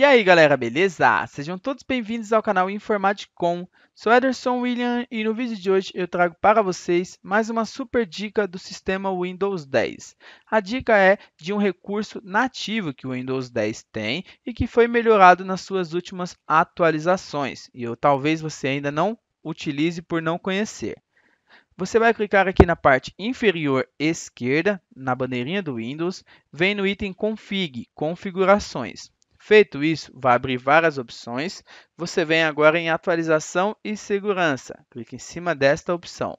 E aí, galera, beleza? Sejam todos bem-vindos ao canal Informaticom. Sou Ederson William e no vídeo de hoje eu trago para vocês mais uma super dica do sistema Windows 10. A dica é de um recurso nativo que o Windows 10 tem e que foi melhorado nas suas últimas atualizações. E eu, talvez você ainda não utilize por não conhecer. Você vai clicar aqui na parte inferior esquerda, na bandeirinha do Windows, vem no item Config, Configurações. Feito isso, vai abrir várias opções. Você vem agora em atualização e segurança. Clique em cima desta opção.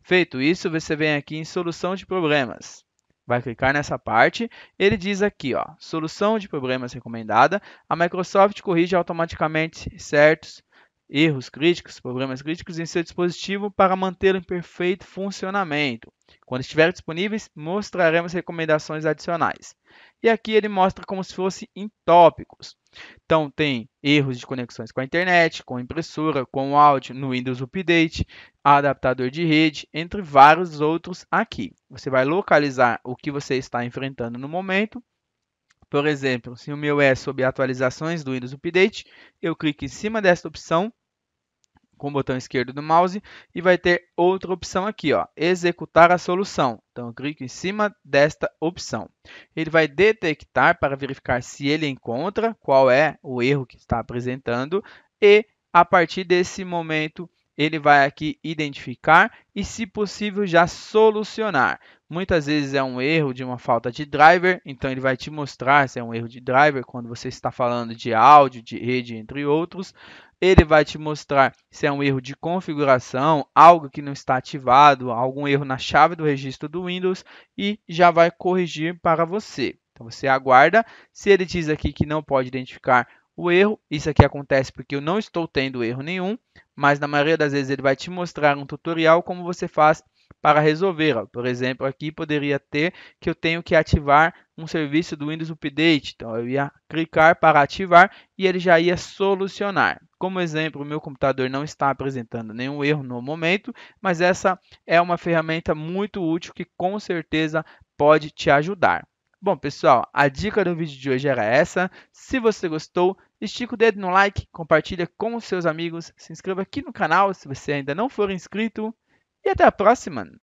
Feito isso, você vem aqui em solução de problemas. Vai clicar nessa parte, ele diz aqui, ó, solução de problemas recomendada, a Microsoft corrige automaticamente certos erros críticos, problemas críticos em seu dispositivo para mantê-lo em perfeito funcionamento. Quando estiver disponíveis, mostraremos recomendações adicionais. E aqui ele mostra como se fosse em tópicos. Então, tem erros de conexões com a internet, com a impressora, com o áudio no Windows Update, adaptador de rede, entre vários outros aqui. Você vai localizar o que você está enfrentando no momento por exemplo, se o meu é sobre atualizações do Windows Update, eu clico em cima desta opção com o botão esquerdo do mouse e vai ter outra opção aqui, ó, executar a solução. Então, eu clico em cima desta opção. Ele vai detectar para verificar se ele encontra qual é o erro que está apresentando e a partir desse momento ele vai aqui identificar e, se possível, já solucionar. Muitas vezes é um erro de uma falta de driver, então ele vai te mostrar se é um erro de driver quando você está falando de áudio, de rede, entre outros. Ele vai te mostrar se é um erro de configuração, algo que não está ativado, algum erro na chave do registro do Windows e já vai corrigir para você. Então você aguarda. Se ele diz aqui que não pode identificar o erro, isso aqui acontece porque eu não estou tendo erro nenhum mas na maioria das vezes ele vai te mostrar um tutorial como você faz para resolver. Por exemplo, aqui poderia ter que eu tenho que ativar um serviço do Windows Update. Então, eu ia clicar para ativar e ele já ia solucionar. Como exemplo, o meu computador não está apresentando nenhum erro no momento, mas essa é uma ferramenta muito útil que com certeza pode te ajudar. Bom, pessoal, a dica do vídeo de hoje era essa. Se você gostou, estica o dedo no like, compartilha com os seus amigos, se inscreva aqui no canal se você ainda não for inscrito e até a próxima!